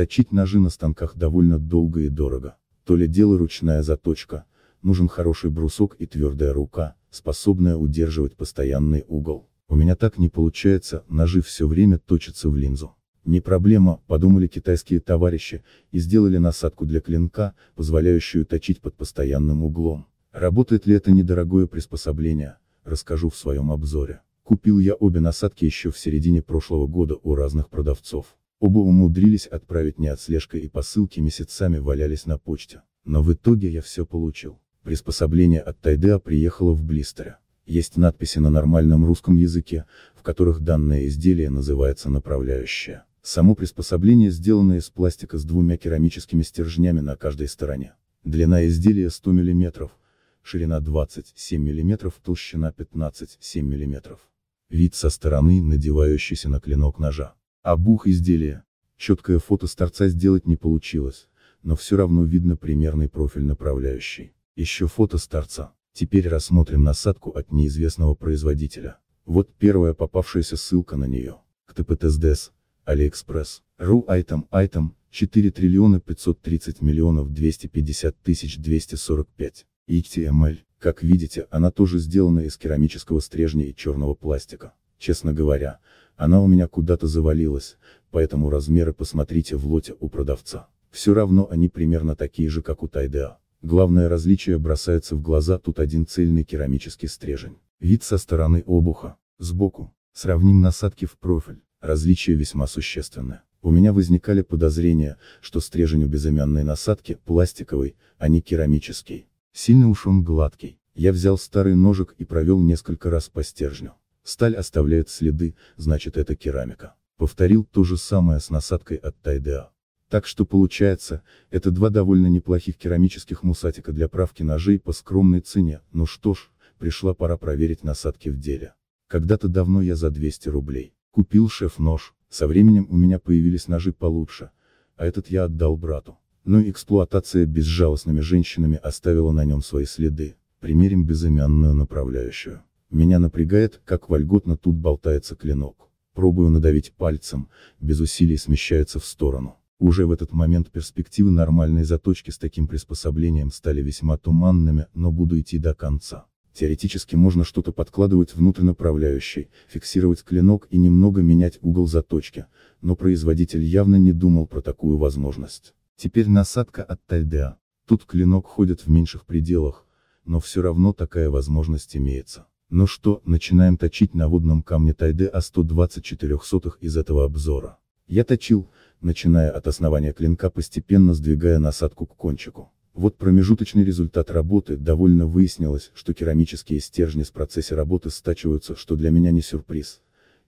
Точить ножи на станках довольно долго и дорого. То ли дело ручная заточка, нужен хороший брусок и твердая рука, способная удерживать постоянный угол. У меня так не получается, ножи все время точатся в линзу. Не проблема, подумали китайские товарищи, и сделали насадку для клинка, позволяющую точить под постоянным углом. Работает ли это недорогое приспособление, расскажу в своем обзоре. Купил я обе насадки еще в середине прошлого года у разных продавцов. Оба умудрились отправить не отслежка и посылки месяцами валялись на почте, но в итоге я все получил. Приспособление от Тайдеа приехало в блистере. Есть надписи на нормальном русском языке, в которых данное изделие называется направляющее. Само приспособление сделано из пластика с двумя керамическими стержнями на каждой стороне. Длина изделия 100 мм, ширина 27 мм, толщина 15,7 мм. Вид со стороны, надевающийся на клинок ножа. Обух изделия. Четкое фото с торца сделать не получилось, но все равно видно примерный профиль направляющий. Еще фото с торца. Теперь рассмотрим насадку от неизвестного производителя. Вот первая попавшаяся ссылка на нее. КТПТСДС, Алиэкспресс, Ру Айтем Айтем, 4 триллиона 530 миллионов 250 тысяч 245. HTML. Как видите, она тоже сделана из керамического стрежня и черного пластика. Честно говоря, она у меня куда-то завалилась, поэтому размеры посмотрите в лоте у продавца. Все равно они примерно такие же, как у Тайдеа. Главное различие бросается в глаза тут один цельный керамический стрежень. Вид со стороны обуха, сбоку, сравним насадки в профиль, различие весьма существенное. У меня возникали подозрения, что стрежень у безымянной насадки пластиковый, а не керамический. Сильно уж он гладкий. Я взял старый ножик и провел несколько раз по стержню. Сталь оставляет следы, значит это керамика. Повторил то же самое с насадкой от Тайдеа. Так что получается, это два довольно неплохих керамических мусатика для правки ножей по скромной цене, ну что ж, пришла пора проверить насадки в деле. Когда-то давно я за 200 рублей, купил шеф-нож, со временем у меня появились ножи получше, а этот я отдал брату. Но эксплуатация безжалостными женщинами оставила на нем свои следы, примерим безымянную направляющую. Меня напрягает, как вольготно тут болтается клинок. Пробую надавить пальцем, без усилий смещается в сторону. Уже в этот момент перспективы нормальной заточки с таким приспособлением стали весьма туманными, но буду идти до конца. Теоретически можно что-то подкладывать внутрь направляющей, фиксировать клинок и немного менять угол заточки, но производитель явно не думал про такую возможность. Теперь насадка от Тальдеа. Тут клинок ходит в меньших пределах, но все равно такая возможность имеется. Ну что, начинаем точить на водном камне Тайды А124 из этого обзора. Я точил, начиная от основания клинка постепенно сдвигая насадку к кончику. Вот промежуточный результат работы, довольно выяснилось, что керамические стержни с процессе работы стачиваются, что для меня не сюрприз.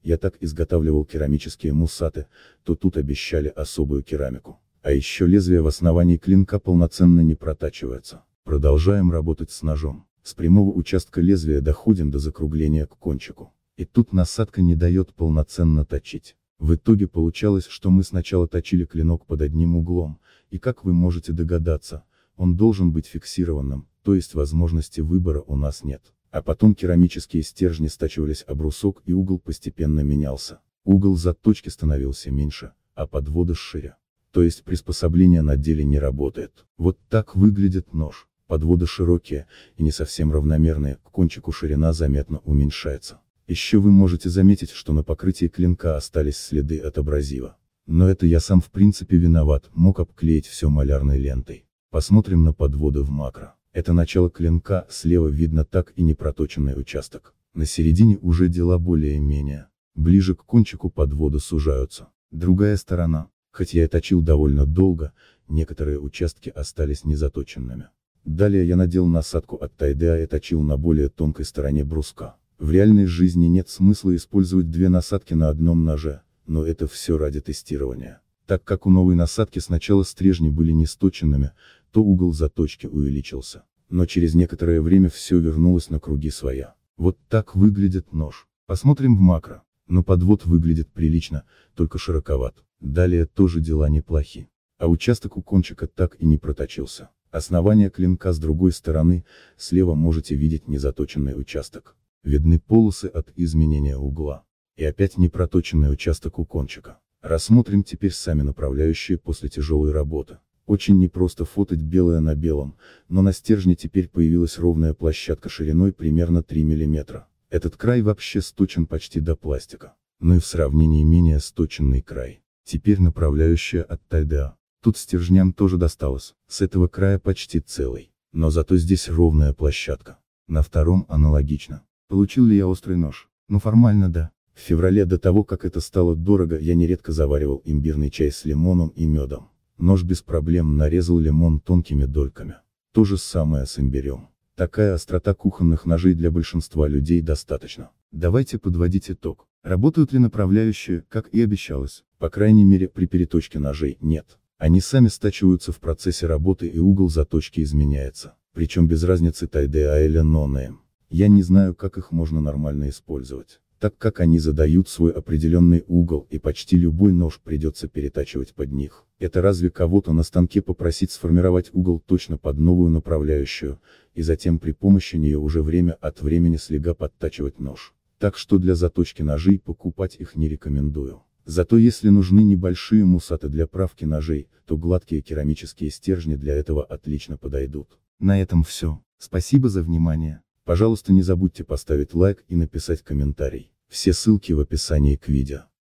Я так изготавливал керамические мусаты, то тут обещали особую керамику. А еще лезвие в основании клинка полноценно не протачивается. Продолжаем работать с ножом. С прямого участка лезвия доходим до закругления к кончику. И тут насадка не дает полноценно точить. В итоге получалось, что мы сначала точили клинок под одним углом, и как вы можете догадаться, он должен быть фиксированным, то есть возможности выбора у нас нет. А потом керамические стержни стачивались об брусок и угол постепенно менялся. Угол заточки становился меньше, а подвода шире. То есть приспособление на деле не работает. Вот так выглядит нож. Подводы широкие, и не совсем равномерные, к кончику ширина заметно уменьшается. Еще вы можете заметить, что на покрытии клинка остались следы от абразива. Но это я сам в принципе виноват, мог обклеить все малярной лентой. Посмотрим на подводы в макро. Это начало клинка, слева видно так и непроточенный участок. На середине уже дела более-менее. Ближе к кончику подводы сужаются. Другая сторона, хоть я и точил довольно долго, некоторые участки остались незаточенными. Далее я надел насадку от тайдеа и точил на более тонкой стороне бруска. В реальной жизни нет смысла использовать две насадки на одном ноже, но это все ради тестирования. Так как у новой насадки сначала стрижни были несточенными, то угол заточки увеличился. Но через некоторое время все вернулось на круги своя. Вот так выглядит нож. Посмотрим в макро. Но подвод выглядит прилично, только широковат. Далее тоже дела неплохи. А участок у кончика так и не проточился. Основание клинка с другой стороны, слева можете видеть незаточенный участок. Видны полосы от изменения угла. И опять непроточенный участок у кончика. Рассмотрим теперь сами направляющие после тяжелой работы. Очень непросто фотать белое на белом, но на стержне теперь появилась ровная площадка шириной примерно 3 мм. Этот край вообще сточен почти до пластика. Но ну и в сравнении менее сточенный край. Теперь направляющая от Тайда. Тут стержням тоже досталось, с этого края почти целый. Но зато здесь ровная площадка. На втором аналогично. Получил ли я острый нож? Ну формально да. В феврале до того, как это стало дорого, я нередко заваривал имбирный чай с лимоном и медом. Нож без проблем нарезал лимон тонкими дольками. То же самое с имбирем. Такая острота кухонных ножей для большинства людей достаточно. Давайте подводить итог. Работают ли направляющие, как и обещалось? По крайней мере, при переточке ножей нет. Они сами стачиваются в процессе работы и угол заточки изменяется, причем без разницы тайдеа или нонейм. Я не знаю, как их можно нормально использовать, так как они задают свой определенный угол и почти любой нож придется перетачивать под них. Это разве кого-то на станке попросить сформировать угол точно под новую направляющую, и затем при помощи нее уже время от времени слега подтачивать нож. Так что для заточки ножей покупать их не рекомендую. Зато если нужны небольшие мусаты для правки ножей, то гладкие керамические стержни для этого отлично подойдут. На этом все. Спасибо за внимание. Пожалуйста не забудьте поставить лайк и написать комментарий. Все ссылки в описании к видео.